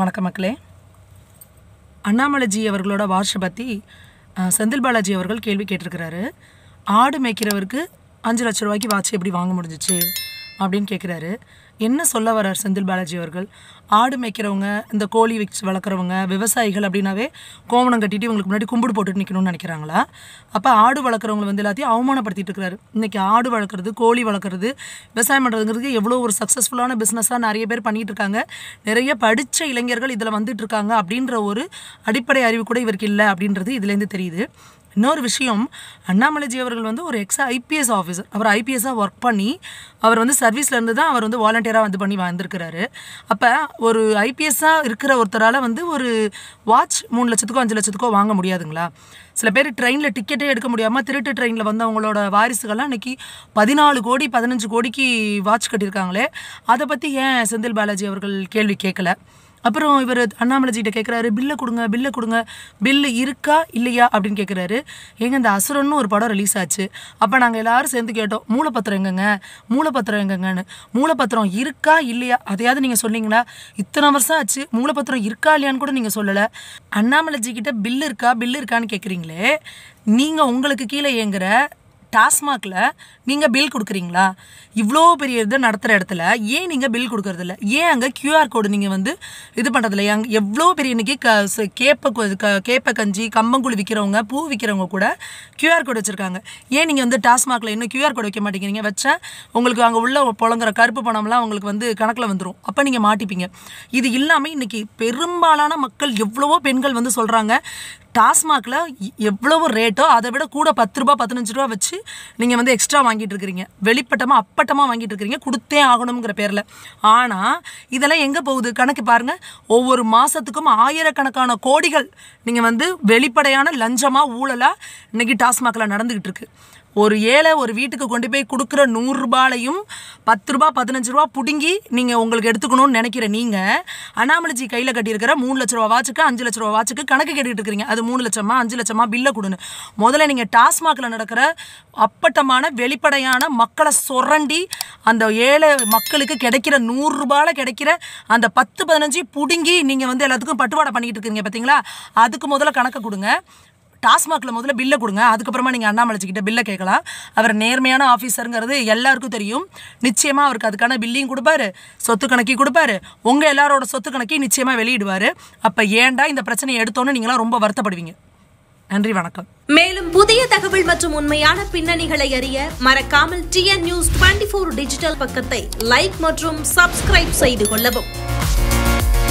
வணக்க மக்களே அண்ணாமலைஜி அவர்களோட வார்ஷை பற்றி செந்தில் பாலாஜி அவர்கள் கேள்வி கேட்டிருக்கிறாரு ஆடு மேய்க்கிறவருக்கு அஞ்சு லட்ச ரூபாய்க்கு வாட்ச் எப்படி வாங்க முடிஞ்சிச்சு அப்படின்னு கேட்குறாரு என்ன சொல்ல வரார் செந்தில் பாலாஜி அவர்கள் ஆடு மேய்க்கிறவங்க இந்த கோழி வச்சு வளர்க்குறவங்க விவசாயிகள் அப்படின்னாவே கோவணம் கட்டிட்டு இவங்களுக்கு முன்னாடி கும்பிடு போட்டுட்டு நிற்கணும்னு நினைக்கிறாங்களா அப்போ ஆடு வளர்க்குறவங்களை வந்து எல்லாத்தையும் அவமானப்படுத்திட்டு இருக்கிறாரு இன்றைக்கி ஆடு வளர்க்குறது கோழி வளர்க்குறது விவசாயம் பண்ணுறதுங்கிறது எவ்வளோ ஒரு சக்ஸஸ்ஃபுல்லான பிஸ்னஸாக நிறைய பேர் பண்ணிகிட்டு இருக்காங்க நிறைய படித்த இளைஞர்கள் இதில் வந்துட்டு இருக்காங்க அப்படின்ற ஒரு அடிப்படை அறிவு கூட இவருக்கு இல்லை அப்படின்றது இதுலேருந்து தெரியுது இன்னொரு விஷயம் அண்ணாமலைஜி அவர்கள் வந்து ஒரு எக்ஸ் ஐபிஎஸ் ஆஃபீஸர் அவர் ஐபிஎஸ்ஸாக ஒர்க் பண்ணி அவர் வந்து சர்வீஸ்லேருந்து தான் அவர் வந்து வாலண்டியராக வந்து பண்ணி வந்திருக்கிறாரு அப்போ ஒரு ஐபிஎஸ்ஸாக இருக்கிற ஒருத்தரால் வந்து ஒரு வாட்ச் மூணு லட்சத்துக்கோ அஞ்சு லட்சத்துக்கோ வாங்க முடியாதுங்களா சில பேர் ட்ரெயினில் டிக்கெட்டே எடுக்க முடியாமல் திருட்டு ட்ரெயினில் வந்து அவங்களோட வாரிசுகள்லாம் இன்றைக்கி பதினாலு கோடி பதினஞ்சு கோடிக்கு வாட்ச் கட்டியிருக்காங்களே அதை பற்றி ஏன் செந்தில் பாலாஜி அவர்கள் கேள்வி கேட்கல அப்புறம் இவர் அண்ணாமலைஜிகிட்ட கேட்குறாரு பில்லை கொடுங்க பில்லை கொடுங்க பில்லு இருக்கா இல்லையா அப்படின்னு கேட்குறாரு எங்கே இந்த அசுரன்னு ஒரு படம் ரிலீஸ் ஆச்சு அப்போ நாங்கள் எல்லோரும் சேர்ந்து கேட்டோம் மூலப்பத்திரம் எங்கங்க மூலப்பத்திரம் எங்கங்கன்னு மூலப்பத்திரம் இருக்கா இல்லையா அதையாவது நீங்கள் சொன்னீங்களா இத்தனை வருஷம் ஆச்சு மூலப்பத்திரம் இருக்கா இல்லையான்னு கூட நீங்கள் சொல்லலை அண்ணாமலைஜிக்கிட்ட பில்லு இருக்கா பில்லு இருக்கான்னு கேட்குறீங்களே நீங்கள் உங்களுக்கு கீழே இயங்குற டாஸ்மாகில் நீங்கள் பில் கொடுக்குறீங்களா இவ்வளோ பெரிய இது நடத்துகிற இடத்துல ஏன் நீங்கள் பில் கொடுக்குறதில்ல ஏன் அங்கே க்யூஆர் கோடு நீங்கள் வந்து இது பண்ணுறதில்ல அங்கே எவ்வளோ பெரிய இன்றைக்கி க கேப்ப கேப்ப கஞ்சி கம்பங்குழி விற்கிறவங்க பூ விற்கிறவங்க கூட க்யூஆர் கோடு வச்சுருக்காங்க ஏன் நீங்கள் வந்து டாஸ்மாகில் இன்னும் க்யூஆர் கோடு வைக்க மாட்டேங்கிறீங்க வச்சா உங்களுக்கு அங்கே உள்ள புழங்குற கருப்பு பணம்லாம் உங்களுக்கு வந்து கணக்கில் வந்துடும் அப்போ நீங்கள் மாட்டிப்பீங்க இது இல்லாமல் இன்றைக்கி பெரும்பாலான மக்கள் எவ்வளவோ பெண்கள் வந்து சொல்கிறாங்க டாஸ்மாகில் எவ்வளவு ரேட்டோ அதை விட கூட பத்து ரூபா பதினஞ்சு ரூபா வச்சு நீங்கள் வந்து எக்ஸ்ட்ரா வாங்கிட்டு இருக்கிறீங்க வெளிப்பட்டமாக அப்பட்டமாக வாங்கிட்டு இருக்கிறீங்க கொடுத்தே ஆகணுங்கிற பேரில் ஆனால் இதெல்லாம் எங்கே போகுது கணக்கு பாருங்கள் ஒவ்வொரு மாதத்துக்கும் ஆயிரக்கணக்கான கோடிகள் நீங்கள் வந்து வெளிப்படையான லஞ்சமாக ஊழலாக இன்றைக்கி டாஸ்மாகில் நடந்துக்கிட்டு இருக்குது ஒரு ஏழை ஒரு வீட்டுக்கு கொண்டு போய் கொடுக்குற நூறுரூபாலையும் பத்து ரூபா பதினஞ்சு ரூபா பிடுங்கி நீங்கள் உங்களுக்கு எடுத்துக்கணும்னு நினைக்கிற நீங்கள் அண்ணாமலைஜி கையில் கட்டியிருக்கிற மூணு லட்ச ரூபா வாட்சுக்கு அஞ்சு லட்ச ரூபா வாட்சுக்கு கணக்கு கேட்டுக்கிட்டு இருக்கிறீங்க அது மூணு லட்சமா அஞ்சு லட்சமா பில்லை கொடுன்னு முதல்ல நீங்கள் டாஸ்மாகில் நடக்கிற அப்பட்டமான வெளிப்படையான மக்களை சுரண்டி அந்த ஏழை மக்களுக்கு கிடைக்கிற நூறுரூபால கிடைக்கிற அந்த பத்து பதினஞ்சு பிடுங்கி நீங்கள் வந்து எல்லாத்துக்கும் பட்டுவாடை பண்ணிக்கிட்டு இருக்கீங்க பார்த்தீங்களா அதுக்கு முதல்ல கணக்கு கொடுங்க டாஸ்மாகில் முதல்ல பில்லை கொடுங்க அதுக்கப்புறமா நீங்கள் அண்ணாமலைச்சிக்கிட்ட பில்லை கேட்கலாம் அவர் நேர்மையான ஆஃபீஸருங்கிறது எல்லாருக்கும் தெரியும் நிச்சயமாக அவருக்கு அதுக்கான பில்லையும் கொடுப்பாரு சொத்து கணக்கையும் கொடுப்பாரு உங்கள் எல்லாரோட சொத்து கணக்கையும் நிச்சயமாக வெளியிடுவார் அப்போ ஏண்டா இந்த பிரச்சனையை எடுத்தோன்னு நீங்களாம் ரொம்ப வருத்தப்படுவீங்க நன்றி வணக்கம் மேலும் புதிய தகவல் மற்றும் உண்மையான பின்னணிகளை அறிய மறக்காமல் TN news twenty four digital பக்கத்தை லைக் மற்றும் சப்ஸ்கிரைப் செய்து கொள்ளவும்